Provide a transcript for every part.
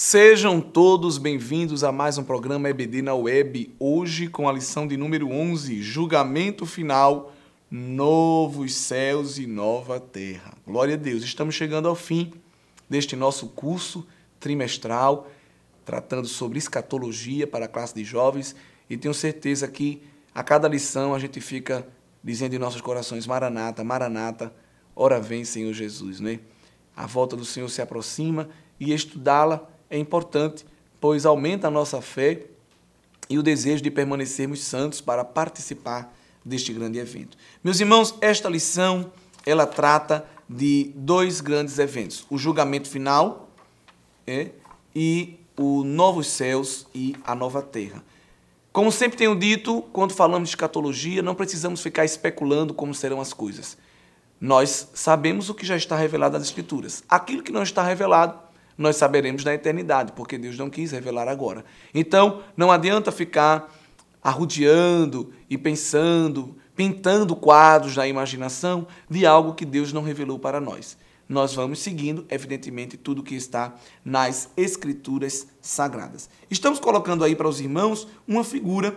Sejam todos bem-vindos a mais um programa EBD na Web, hoje com a lição de número 11, Julgamento Final, Novos Céus e Nova Terra. Glória a Deus, estamos chegando ao fim deste nosso curso trimestral, tratando sobre escatologia para a classe de jovens, e tenho certeza que a cada lição a gente fica dizendo em nossos corações, Maranata, Maranata, ora vem Senhor Jesus, né? A volta do Senhor se aproxima e estudá-la é importante, pois aumenta a nossa fé e o desejo de permanecermos santos para participar deste grande evento. Meus irmãos, esta lição ela trata de dois grandes eventos: o julgamento final é, e o novos céus e a nova terra. Como sempre tenho dito, quando falamos de escatologia, não precisamos ficar especulando como serão as coisas. Nós sabemos o que já está revelado nas Escrituras. Aquilo que não está revelado, nós saberemos na eternidade, porque Deus não quis revelar agora. Então, não adianta ficar arrudeando e pensando, pintando quadros na imaginação de algo que Deus não revelou para nós. Nós vamos seguindo, evidentemente, tudo que está nas Escrituras Sagradas. Estamos colocando aí para os irmãos uma figura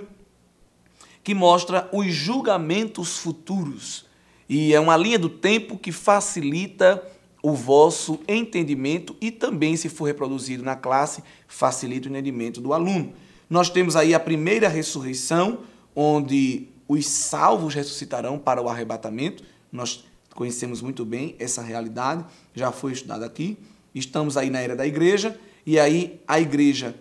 que mostra os julgamentos futuros. E é uma linha do tempo que facilita o vosso entendimento e também, se for reproduzido na classe, facilita o entendimento do aluno. Nós temos aí a primeira ressurreição, onde os salvos ressuscitarão para o arrebatamento. Nós conhecemos muito bem essa realidade, já foi estudada aqui. Estamos aí na era da igreja, e aí a igreja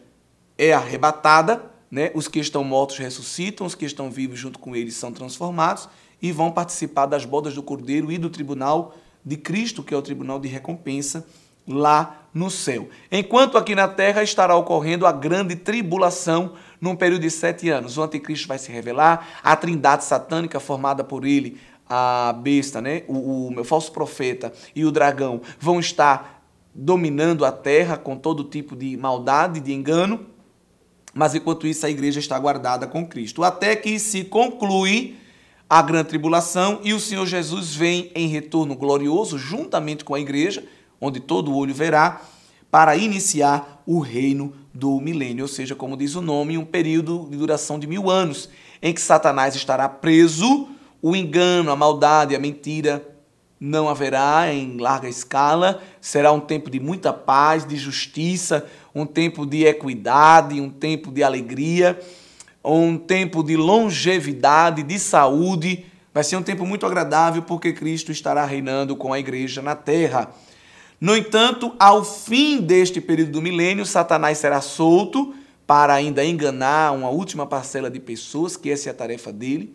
é arrebatada, né? os que estão mortos ressuscitam, os que estão vivos junto com eles são transformados e vão participar das bodas do Cordeiro e do tribunal de Cristo, que é o tribunal de recompensa, lá no céu. Enquanto aqui na terra estará ocorrendo a grande tribulação num período de sete anos. O anticristo vai se revelar, a trindade satânica formada por ele, a besta, né? o, o meu falso profeta e o dragão vão estar dominando a terra com todo tipo de maldade, de engano. Mas enquanto isso, a igreja está guardada com Cristo. Até que se conclui a grande tribulação e o Senhor Jesus vem em retorno glorioso juntamente com a igreja, onde todo olho verá, para iniciar o reino do milênio, ou seja, como diz o nome, um período de duração de mil anos, em que Satanás estará preso, o engano, a maldade, a mentira não haverá em larga escala, será um tempo de muita paz, de justiça, um tempo de equidade, um tempo de alegria um tempo de longevidade, de saúde. Vai ser um tempo muito agradável porque Cristo estará reinando com a igreja na terra. No entanto, ao fim deste período do milênio, Satanás será solto para ainda enganar uma última parcela de pessoas, que essa é a tarefa dele.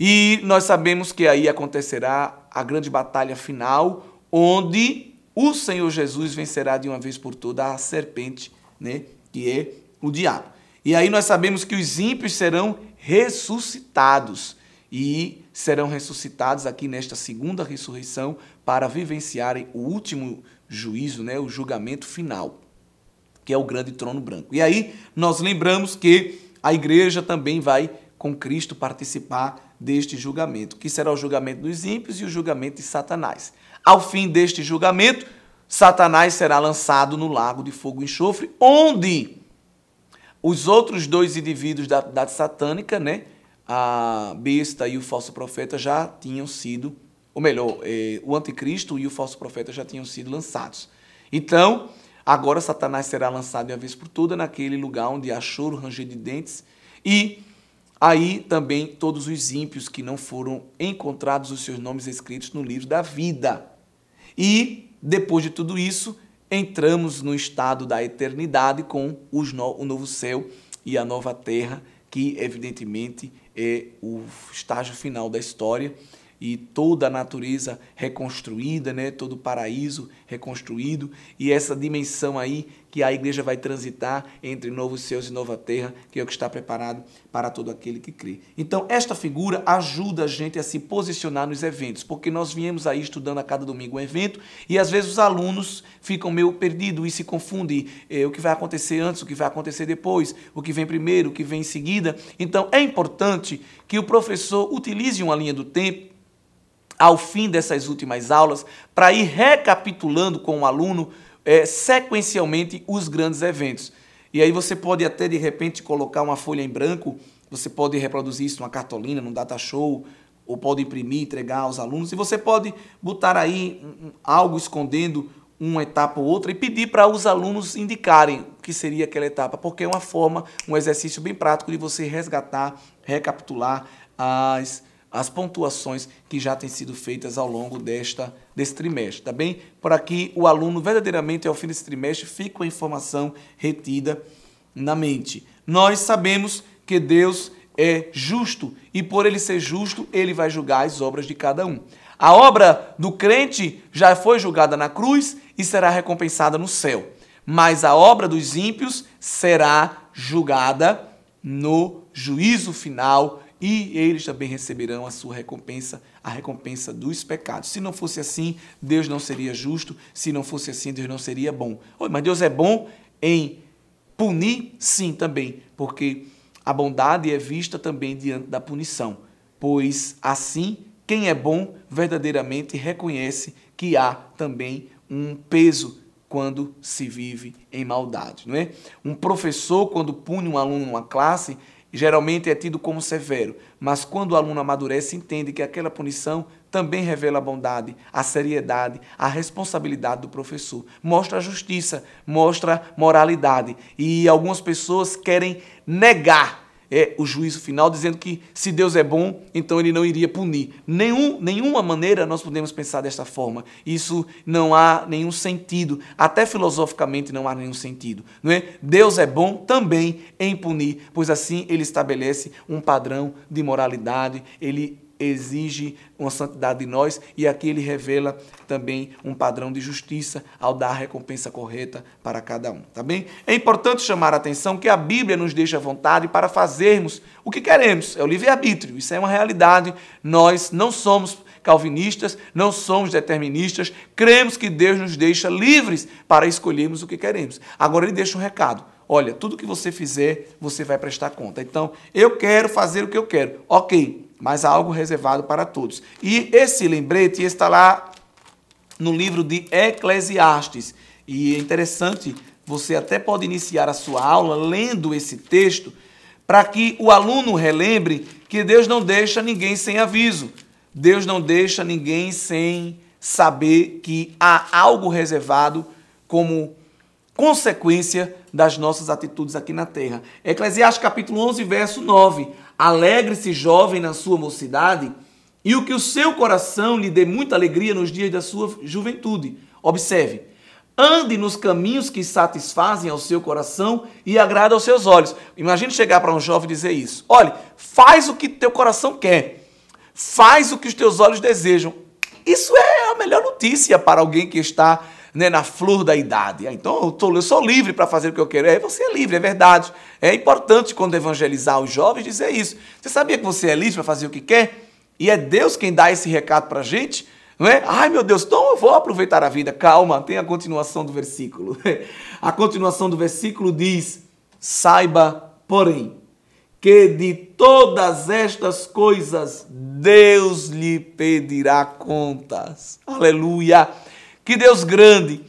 E nós sabemos que aí acontecerá a grande batalha final, onde o Senhor Jesus vencerá de uma vez por toda a serpente, né, que é o diabo. E aí nós sabemos que os ímpios serão ressuscitados e serão ressuscitados aqui nesta segunda ressurreição para vivenciarem o último juízo, né, o julgamento final, que é o grande trono branco. E aí nós lembramos que a igreja também vai com Cristo participar deste julgamento, que será o julgamento dos ímpios e o julgamento de Satanás. Ao fim deste julgamento, Satanás será lançado no lago de fogo e enxofre, onde os outros dois indivíduos da, da satânica, né? A besta e o falso profeta já tinham sido, ou melhor, eh, o anticristo e o falso profeta já tinham sido lançados. Então, agora Satanás será lançado de uma vez por toda naquele lugar onde há choro, ranger de dentes e Aí também todos os ímpios que não foram encontrados os seus nomes escritos no livro da vida. E depois de tudo isso, entramos no estado da eternidade com no, o novo céu e a nova terra, que evidentemente é o estágio final da história e toda a natureza reconstruída, né? todo o paraíso reconstruído, e essa dimensão aí que a igreja vai transitar entre novos céus e nova terra, que é o que está preparado para todo aquele que crê. Então, esta figura ajuda a gente a se posicionar nos eventos, porque nós viemos aí estudando a cada domingo um evento, e às vezes os alunos ficam meio perdidos e se confundem eh, o que vai acontecer antes, o que vai acontecer depois, o que vem primeiro, o que vem em seguida. Então, é importante que o professor utilize uma linha do tempo ao fim dessas últimas aulas para ir recapitulando com o aluno é, sequencialmente os grandes eventos. E aí você pode até de repente colocar uma folha em branco, você pode reproduzir isso numa cartolina, num data show, ou pode imprimir, entregar aos alunos, e você pode botar aí algo escondendo uma etapa ou outra e pedir para os alunos indicarem o que seria aquela etapa, porque é uma forma, um exercício bem prático de você resgatar, recapitular as as pontuações que já têm sido feitas ao longo desta, desse trimestre, tá bem? Para que o aluno verdadeiramente ao fim desse trimestre fique com a informação retida na mente. Nós sabemos que Deus é justo e por ele ser justo, ele vai julgar as obras de cada um. A obra do crente já foi julgada na cruz e será recompensada no céu, mas a obra dos ímpios será julgada no juízo final e eles também receberão a sua recompensa, a recompensa dos pecados. Se não fosse assim, Deus não seria justo, se não fosse assim, Deus não seria bom. Oi, mas Deus é bom em punir? Sim, também, porque a bondade é vista também diante da punição, pois assim quem é bom verdadeiramente reconhece que há também um peso quando se vive em maldade, não é? Um professor quando pune um aluno numa classe, geralmente é tido como severo, mas quando o aluno amadurece, entende que aquela punição também revela a bondade, a seriedade, a responsabilidade do professor. Mostra justiça, mostra moralidade. E algumas pessoas querem negar é o juízo final, dizendo que se Deus é bom, então ele não iria punir. Nenhum, nenhuma maneira nós podemos pensar desta forma. Isso não há nenhum sentido, até filosoficamente não há nenhum sentido. Não é? Deus é bom também em punir, pois assim ele estabelece um padrão de moralidade, ele exige uma santidade de nós e aqui ele revela também um padrão de justiça ao dar a recompensa correta para cada um, tá bem? É importante chamar a atenção que a Bíblia nos deixa à vontade para fazermos o que queremos, é o livre-arbítrio, isso é uma realidade. Nós não somos calvinistas, não somos deterministas, cremos que Deus nos deixa livres para escolhermos o que queremos. Agora ele deixa um recado Olha, tudo que você fizer, você vai prestar conta. Então, eu quero fazer o que eu quero. Ok, mas há algo reservado para todos. E esse lembrete está lá no livro de Eclesiastes. E é interessante, você até pode iniciar a sua aula lendo esse texto, para que o aluno relembre que Deus não deixa ninguém sem aviso. Deus não deixa ninguém sem saber que há algo reservado como consequência das nossas atitudes aqui na terra. Eclesiastes capítulo 11, verso 9. Alegre-se jovem na sua mocidade e o que o seu coração lhe dê muita alegria nos dias da sua juventude. Observe. Ande nos caminhos que satisfazem ao seu coração e agrada aos seus olhos. Imagine chegar para um jovem e dizer isso. Olhe, faz o que teu coração quer. Faz o que os teus olhos desejam. Isso é a melhor notícia para alguém que está né, na flor da idade. Ah, então eu, tô, eu sou livre para fazer o que eu quero. É, você é livre, é verdade. É importante quando evangelizar os jovens dizer isso. Você sabia que você é livre para fazer o que quer? E é Deus quem dá esse recado para a gente. Não é? Ai meu Deus, então eu vou aproveitar a vida. Calma, tem a continuação do versículo. A continuação do versículo diz: Saiba, porém, que de todas estas coisas Deus lhe pedirá contas. Aleluia! Que Deus grande,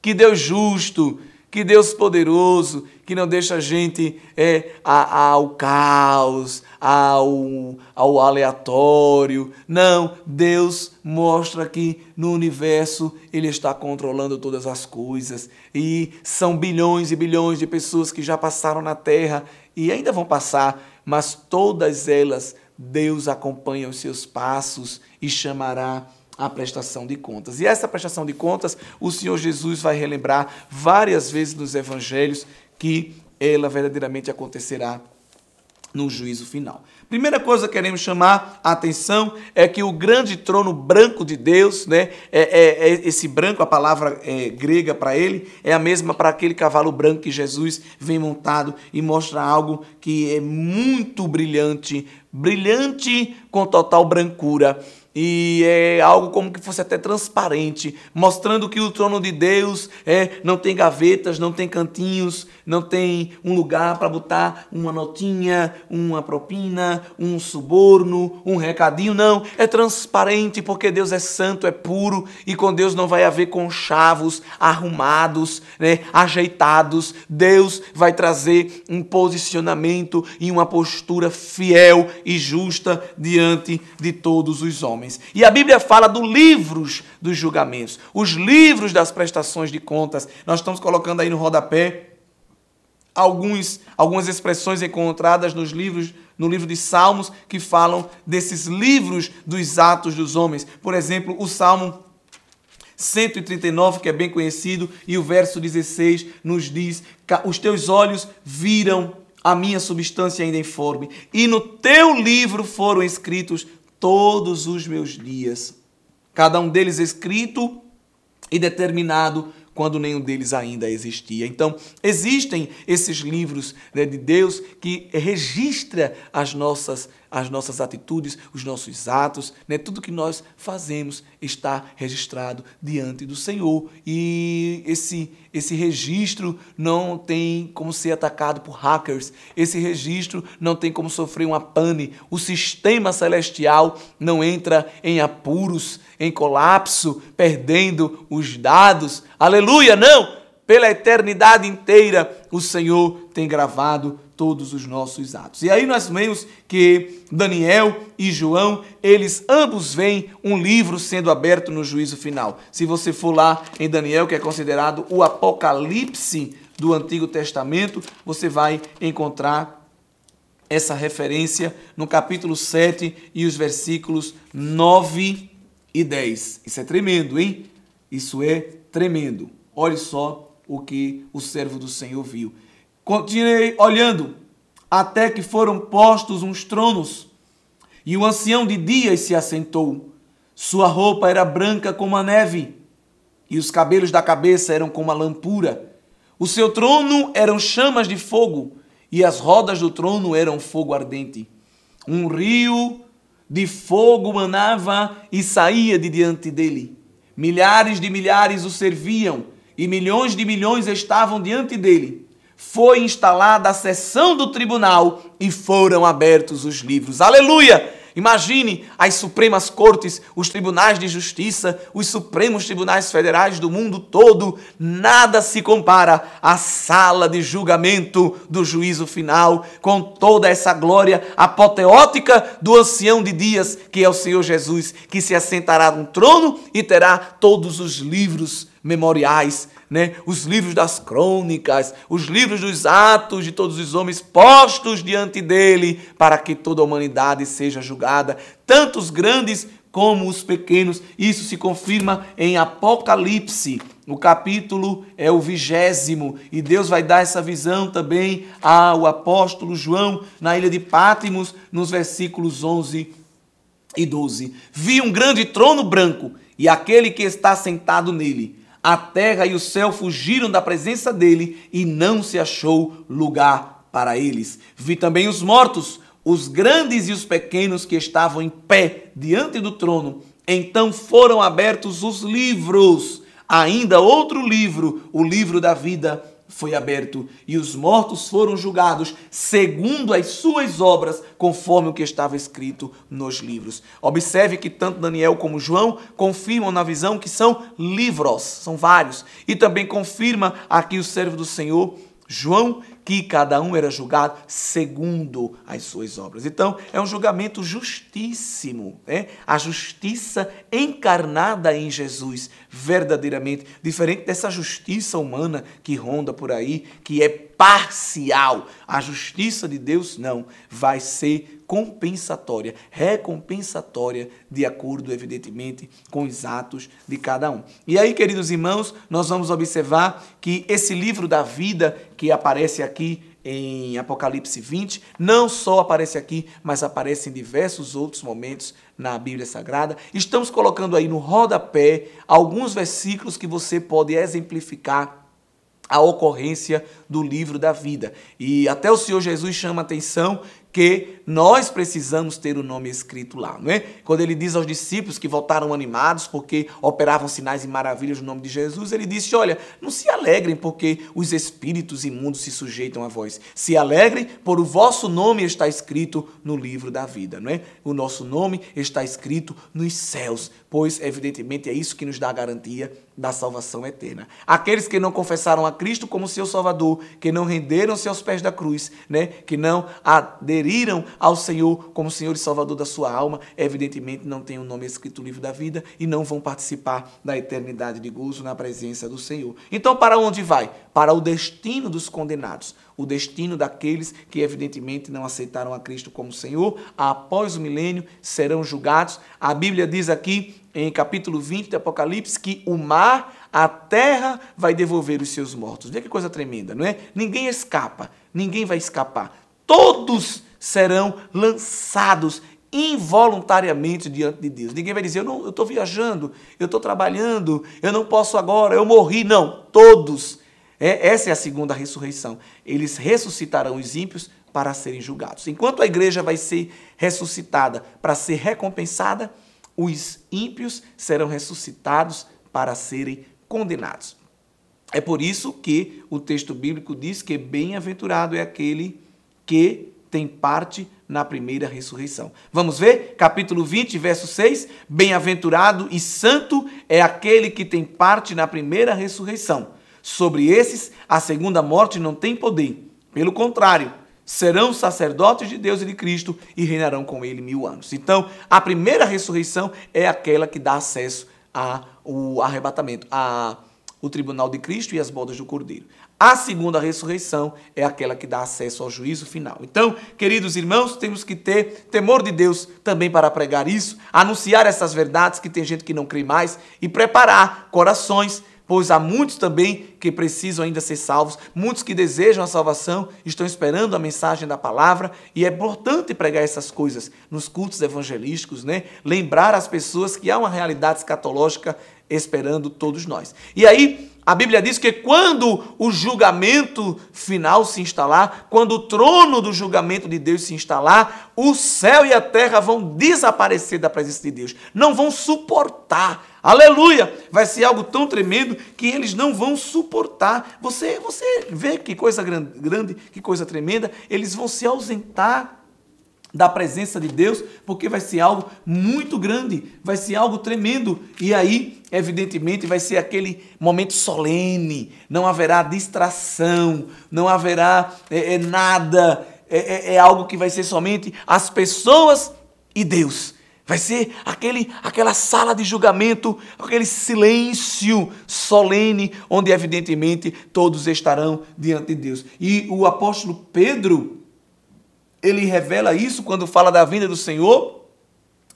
que Deus justo, que Deus poderoso, que não deixa a gente é, ao caos, ao, ao aleatório. Não, Deus mostra que no universo Ele está controlando todas as coisas. E são bilhões e bilhões de pessoas que já passaram na Terra e ainda vão passar, mas todas elas Deus acompanha os seus passos e chamará a prestação de contas. E essa prestação de contas, o Senhor Jesus vai relembrar várias vezes nos evangelhos que ela verdadeiramente acontecerá no juízo final. Primeira coisa que queremos chamar a atenção é que o grande trono branco de Deus, né, é, é, é esse branco, a palavra é, grega para ele, é a mesma para aquele cavalo branco que Jesus vem montado e mostra algo que é muito brilhante, brilhante com total brancura e é algo como que fosse até transparente, mostrando que o trono de Deus é, não tem gavetas, não tem cantinhos, não tem um lugar para botar uma notinha, uma propina, um suborno, um recadinho. Não, é transparente porque Deus é santo, é puro e com Deus não vai haver conchavos arrumados, né, ajeitados. Deus vai trazer um posicionamento e uma postura fiel e justa diante de todos os homens homens. E a Bíblia fala dos livros dos julgamentos, os livros das prestações de contas. Nós estamos colocando aí no rodapé alguns, algumas expressões encontradas nos livros, no livro de Salmos, que falam desses livros dos atos dos homens. Por exemplo, o Salmo 139, que é bem conhecido, e o verso 16 nos diz: Os teus olhos viram a minha substância ainda informe, e no teu livro foram escritos todos os meus dias, cada um deles escrito e determinado quando nenhum deles ainda existia. Então, existem esses livros né, de Deus que registra as nossas as nossas atitudes, os nossos atos, né? tudo que nós fazemos está registrado diante do Senhor. E esse, esse registro não tem como ser atacado por hackers, esse registro não tem como sofrer uma pane. O sistema celestial não entra em apuros, em colapso, perdendo os dados. Aleluia, não! Pela eternidade inteira o Senhor tem gravado todos os nossos atos. E aí nós vemos que Daniel e João, eles ambos veem um livro sendo aberto no juízo final. Se você for lá em Daniel, que é considerado o Apocalipse do Antigo Testamento, você vai encontrar essa referência no capítulo 7 e os versículos 9 e 10. Isso é tremendo, hein? Isso é tremendo. Olhe só o que o servo do Senhor viu. Continuei olhando até que foram postos uns tronos e o ancião de dias se assentou. Sua roupa era branca como a neve e os cabelos da cabeça eram como a lampura. O seu trono eram chamas de fogo e as rodas do trono eram fogo ardente. Um rio de fogo manava e saía de diante dele Milhares de milhares o serviam e milhões de milhões estavam diante dele. Foi instalada a sessão do tribunal e foram abertos os livros. Aleluia! Imagine as Supremas Cortes, os tribunais de justiça, os Supremos Tribunais Federais do mundo todo. Nada se compara à sala de julgamento do juízo final, com toda essa glória apoteótica do ancião de dias, que é o Senhor Jesus, que se assentará no trono e terá todos os livros memoriais né, os livros das crônicas, os livros dos atos de todos os homens postos diante dele, para que toda a humanidade seja julgada, tanto os grandes como os pequenos. Isso se confirma em Apocalipse, no capítulo é o vigésimo, e Deus vai dar essa visão também ao apóstolo João na ilha de Pátimos, nos versículos 11 e 12. Vi um grande trono branco e aquele que está sentado nele a terra e o céu fugiram da presença dele e não se achou lugar para eles. Vi também os mortos, os grandes e os pequenos que estavam em pé diante do trono. Então foram abertos os livros, ainda outro livro, o livro da vida foi aberto e os mortos foram julgados segundo as suas obras, conforme o que estava escrito nos livros. Observe que tanto Daniel como João confirmam na visão que são livros, são vários, e também confirma aqui o servo do Senhor João, que cada um era julgado segundo as suas obras. Então, é um julgamento justíssimo, né? A justiça encarnada em Jesus, verdadeiramente, diferente dessa justiça humana que ronda por aí, que é parcial. A justiça de Deus não vai ser compensatória, recompensatória, de acordo, evidentemente, com os atos de cada um. E aí, queridos irmãos, nós vamos observar que esse livro da vida que aparece aqui em Apocalipse 20, não só aparece aqui, mas aparece em diversos outros momentos na Bíblia Sagrada. Estamos colocando aí no rodapé alguns versículos que você pode exemplificar a ocorrência do livro da vida. E até o Senhor Jesus chama atenção que nós precisamos ter o nome escrito lá, não é? Quando ele diz aos discípulos que voltaram animados porque operavam sinais e maravilhas no nome de Jesus, ele disse: Olha, não se alegrem porque os espíritos imundos se sujeitam a vós. Se alegrem, por o vosso nome está escrito no livro da vida, não é? O nosso nome está escrito nos céus, pois, evidentemente, é isso que nos dá a garantia da salvação eterna. Aqueles que não confessaram a Cristo como seu Salvador, que não renderam-se aos pés da cruz, né? Que não aderiram aderiram ao Senhor como Senhor e Salvador da sua alma, evidentemente não têm o um nome escrito no livro da vida e não vão participar da eternidade de gozo na presença do Senhor. Então, para onde vai? Para o destino dos condenados, o destino daqueles que evidentemente não aceitaram a Cristo como Senhor, após o milênio serão julgados. A Bíblia diz aqui em capítulo 20 do Apocalipse que o mar, a terra vai devolver os seus mortos. Vê que coisa tremenda, não é? Ninguém escapa, ninguém vai escapar. Todos serão lançados involuntariamente diante de Deus. Ninguém vai dizer, eu estou viajando, eu estou trabalhando, eu não posso agora, eu morri. Não, todos. É, essa é a segunda ressurreição. Eles ressuscitarão os ímpios para serem julgados. Enquanto a igreja vai ser ressuscitada para ser recompensada, os ímpios serão ressuscitados para serem condenados. É por isso que o texto bíblico diz que bem-aventurado é aquele que tem parte na primeira ressurreição. Vamos ver? Capítulo 20, verso 6. Bem-aventurado e santo é aquele que tem parte na primeira ressurreição. Sobre esses, a segunda morte não tem poder. Pelo contrário, serão sacerdotes de Deus e de Cristo e reinarão com ele mil anos. Então, a primeira ressurreição é aquela que dá acesso ao arrebatamento, ao tribunal de Cristo e às bodas do Cordeiro. A segunda ressurreição é aquela que dá acesso ao juízo final. Então, queridos irmãos, temos que ter temor de Deus também para pregar isso, anunciar essas verdades que tem gente que não crê mais e preparar corações pois há muitos também que precisam ainda ser salvos, muitos que desejam a salvação, estão esperando a mensagem da palavra, e é importante pregar essas coisas nos cultos evangelísticos, né? Lembrar as pessoas que há uma realidade escatológica esperando todos nós. E aí, a Bíblia diz que quando o julgamento final se instalar, quando o trono do julgamento de Deus se instalar, o céu e a terra vão desaparecer da presença de Deus, não vão suportar. Aleluia! Vai ser algo tão tremendo que eles não vão suportar. Você, você vê que coisa grande, que coisa tremenda, eles vão se ausentar da presença de Deus, porque vai ser algo muito grande, vai ser algo tremendo. E aí, evidentemente, vai ser aquele momento solene, não haverá distração, não haverá é, é nada, é, é, é algo que vai ser somente as pessoas e Deus. Vai ser aquele, aquela sala de julgamento, aquele silêncio solene, onde evidentemente todos estarão diante de Deus. E o apóstolo Pedro, ele revela isso quando fala da vinda do Senhor,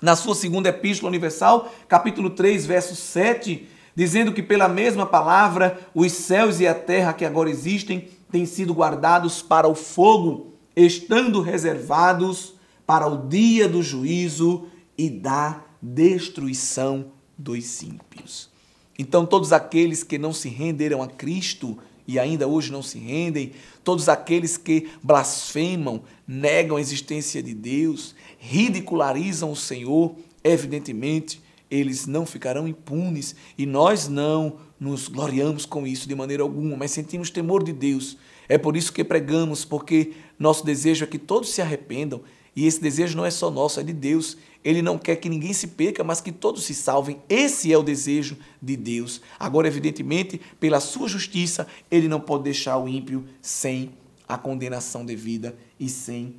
na sua segunda epístola universal, capítulo 3, verso 7, dizendo que pela mesma palavra os céus e a terra que agora existem têm sido guardados para o fogo, estando reservados para o dia do juízo e da destruição dos ímpios. Então, todos aqueles que não se renderam a Cristo e ainda hoje não se rendem, todos aqueles que blasfemam, negam a existência de Deus, ridicularizam o Senhor, evidentemente eles não ficarão impunes e nós não nos gloriamos com isso de maneira alguma, mas sentimos temor de Deus. É por isso que pregamos, porque nosso desejo é que todos se arrependam e esse desejo não é só nosso, é de Deus. Ele não quer que ninguém se perca, mas que todos se salvem. Esse é o desejo de Deus. Agora, evidentemente, pela sua justiça, ele não pode deixar o ímpio sem a condenação devida e sem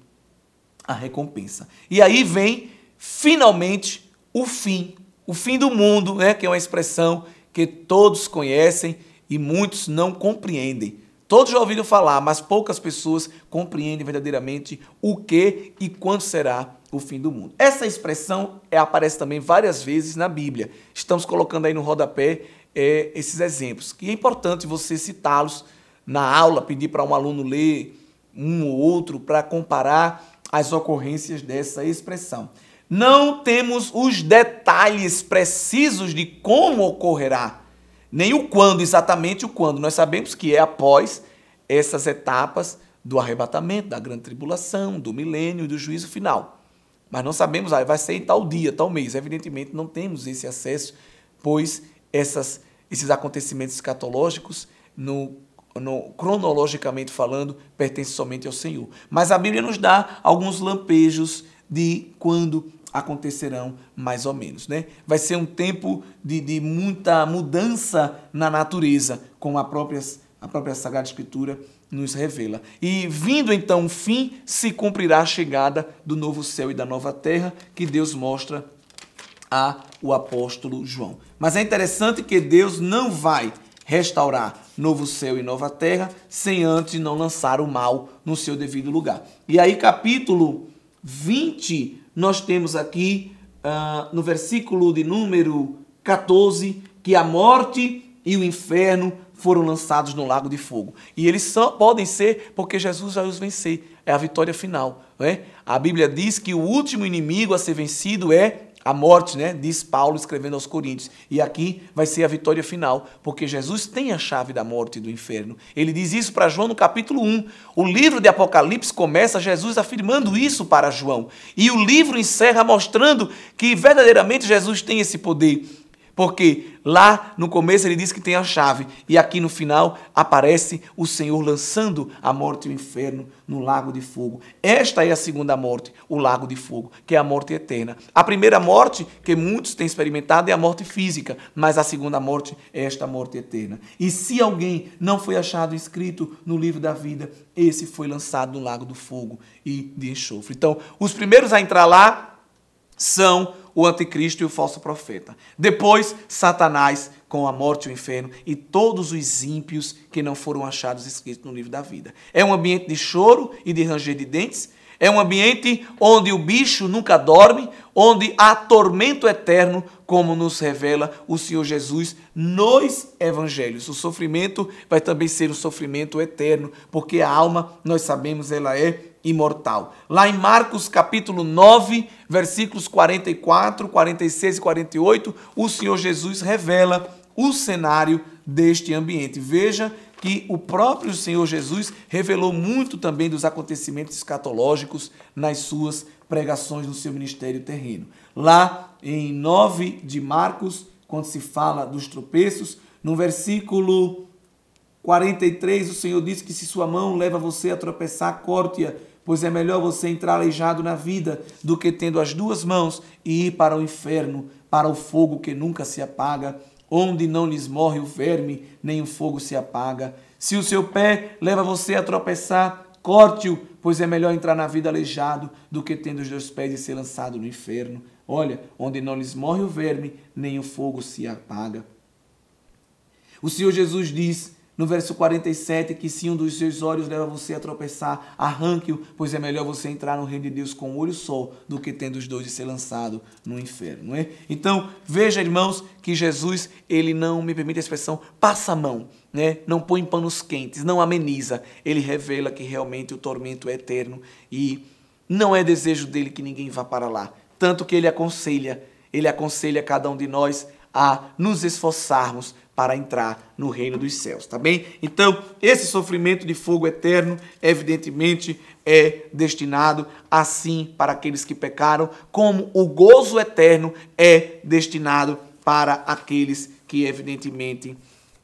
a recompensa. E aí vem, finalmente, o fim. O fim do mundo, né? que é uma expressão que todos conhecem e muitos não compreendem. Todos já ouviram falar, mas poucas pessoas compreendem verdadeiramente o que e quando será o fim do mundo. Essa expressão é, aparece também várias vezes na Bíblia. Estamos colocando aí no rodapé é, esses exemplos, que é importante você citá-los na aula, pedir para um aluno ler um ou outro para comparar as ocorrências dessa expressão. Não temos os detalhes precisos de como ocorrerá, nem o quando, exatamente o quando. Nós sabemos que é após essas etapas do arrebatamento, da grande tribulação, do milênio e do juízo final. Mas não sabemos, ah, vai ser em tal dia, tal mês. Evidentemente, não temos esse acesso, pois essas, esses acontecimentos escatológicos, no, no, cronologicamente falando, pertencem somente ao Senhor. Mas a Bíblia nos dá alguns lampejos de quando acontecerão mais ou menos, né? Vai ser um tempo de, de muita mudança na natureza, como a própria a própria Sagrada Escritura nos revela. E vindo então o fim, se cumprirá a chegada do novo céu e da nova terra que Deus mostra a o apóstolo João. Mas é interessante que Deus não vai restaurar novo céu e nova terra sem antes não lançar o mal no seu devido lugar. E aí capítulo 20, nós temos aqui uh, no versículo de número 14 que a morte e o inferno foram lançados no lago de fogo. E eles só podem ser porque Jesus vai os vencer. É a vitória final. Né? A Bíblia diz que o último inimigo a ser vencido é a morte, né? Diz Paulo escrevendo aos Coríntios. E aqui vai ser a vitória final, porque Jesus tem a chave da morte e do inferno. Ele diz isso para João no capítulo 1. O livro de Apocalipse começa Jesus afirmando isso para João. E o livro encerra mostrando que verdadeiramente Jesus tem esse poder. Porque lá no começo ele diz que tem a chave, e aqui no final aparece o Senhor lançando a morte e o inferno no lago de fogo. Esta é a segunda morte, o lago de fogo, que é a morte eterna. A primeira morte que muitos têm experimentado é a morte física, mas a segunda morte é esta morte eterna. E se alguém não foi achado escrito no livro da vida, esse foi lançado no lago do fogo e de enxofre. Então, os primeiros a entrar lá são o anticristo e o falso profeta. Depois, Satanás com a morte e o inferno e todos os ímpios que não foram achados escritos no livro da vida. É um ambiente de choro e de ranger de dentes. É um ambiente onde o bicho nunca dorme, onde há tormento eterno, como nos revela o Senhor Jesus nos evangelhos. O sofrimento vai também ser um sofrimento eterno, porque a alma, nós sabemos, ela é imortal. Lá em Marcos capítulo 9, versículos 44, 46 e 48, o Senhor Jesus revela o cenário deste ambiente. Veja que o próprio Senhor Jesus revelou muito também dos acontecimentos escatológicos nas suas pregações no seu ministério terreno. Lá em 9 de Marcos, quando se fala dos tropeços, no versículo 43, o Senhor diz que se sua mão leva você a tropeçar, corte-a pois é melhor você entrar aleijado na vida do que tendo as duas mãos e ir para o inferno, para o fogo que nunca se apaga, onde não lhes morre o verme, nem o fogo se apaga. Se o seu pé leva você a tropeçar, corte-o, pois é melhor entrar na vida aleijado do que tendo os dois pés e ser lançado no inferno. Olha, onde não lhes morre o verme, nem o fogo se apaga. O Senhor Jesus diz no verso 47, que se um dos seus olhos leva você a tropeçar, arranque-o, pois é melhor você entrar no reino de Deus com um olho só do que tendo os dois e ser lançado no inferno, não é? Então, veja, irmãos, que Jesus, ele não me permite a expressão passa a mão, né? Não põe panos quentes, não ameniza. Ele revela que realmente o tormento é eterno e não é desejo dele que ninguém vá para lá. Tanto que ele aconselha, ele aconselha cada um de nós a nos esforçarmos para entrar no reino dos céus, tá bem? Então, esse sofrimento de fogo eterno, evidentemente, é destinado assim para aqueles que pecaram, como o gozo eterno é destinado para aqueles que, evidentemente,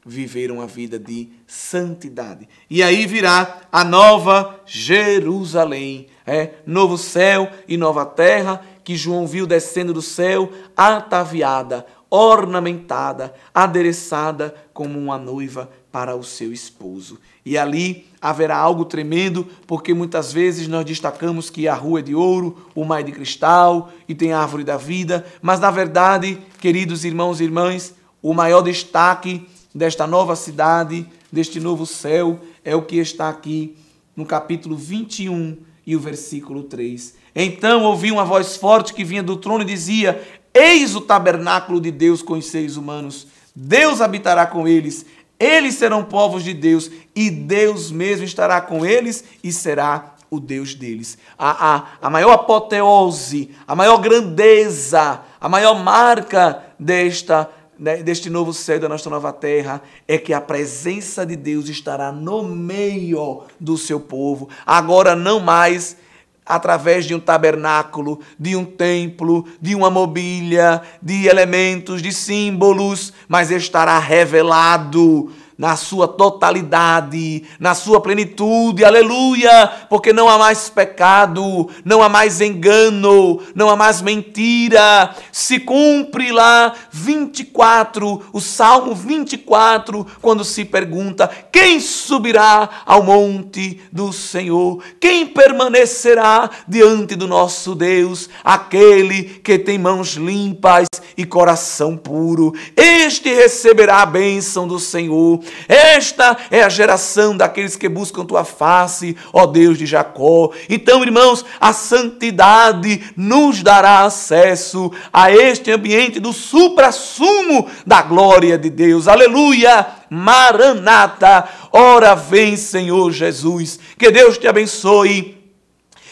viveram a vida de santidade. E aí virá a nova Jerusalém, é, novo céu e nova terra que João viu descendo do céu, ataviada ornamentada, adereçada como uma noiva para o seu esposo. E ali haverá algo tremendo, porque muitas vezes nós destacamos que a rua é de ouro, o mar é de cristal e tem a árvore da vida, mas na verdade, queridos irmãos e irmãs, o maior destaque desta nova cidade, deste novo céu, é o que está aqui no capítulo 21 e o versículo 3. Então ouvi uma voz forte que vinha do trono e dizia: Eis o tabernáculo de Deus com os seres humanos. Deus habitará com eles. Eles serão povos de Deus e Deus mesmo estará com eles e será o Deus deles. A, a, a maior apoteose, a maior grandeza, a maior marca desta né, deste novo céu da nossa nova terra é que a presença de Deus estará no meio do seu povo. Agora não mais através de um tabernáculo, de um templo, de uma mobília, de elementos, de símbolos, mas estará revelado na sua totalidade, na sua plenitude, aleluia, porque não há mais pecado, não há mais engano, não há mais mentira. Se cumpre lá 24, o Salmo 24, quando se pergunta: quem subirá ao monte do Senhor? Quem permanecerá diante do nosso Deus? Aquele que tem mãos limpas e coração puro, este receberá a bênção do Senhor esta é a geração daqueles que buscam tua face, ó Deus de Jacó. Então, irmãos, a santidade nos dará acesso a este ambiente do supra-sumo da glória de Deus. Aleluia! Maranata, ora vem, Senhor Jesus. Que Deus te abençoe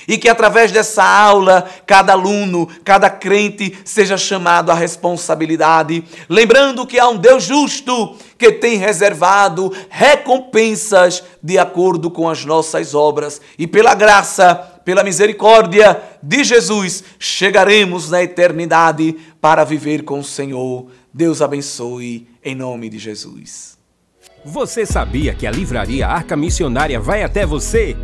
e que através dessa aula, cada aluno, cada crente seja chamado à responsabilidade, lembrando que há um Deus justo que tem reservado recompensas de acordo com as nossas obras. E pela graça, pela misericórdia de Jesus, chegaremos na eternidade para viver com o Senhor. Deus abençoe, em nome de Jesus. Você sabia que a livraria Arca Missionária vai até você?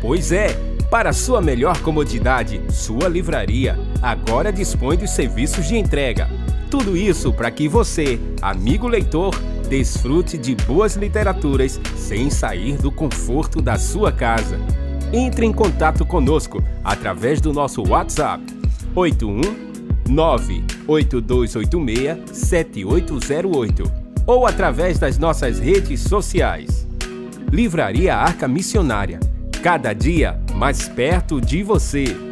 Pois é! Para sua melhor comodidade, sua livraria agora dispõe dos serviços de entrega. Tudo isso para que você, amigo leitor, desfrute de boas literaturas sem sair do conforto da sua casa. Entre em contato conosco através do nosso WhatsApp 819 8286 7808 ou através das nossas redes sociais. Livraria Arca Missionária cada dia mais perto de você.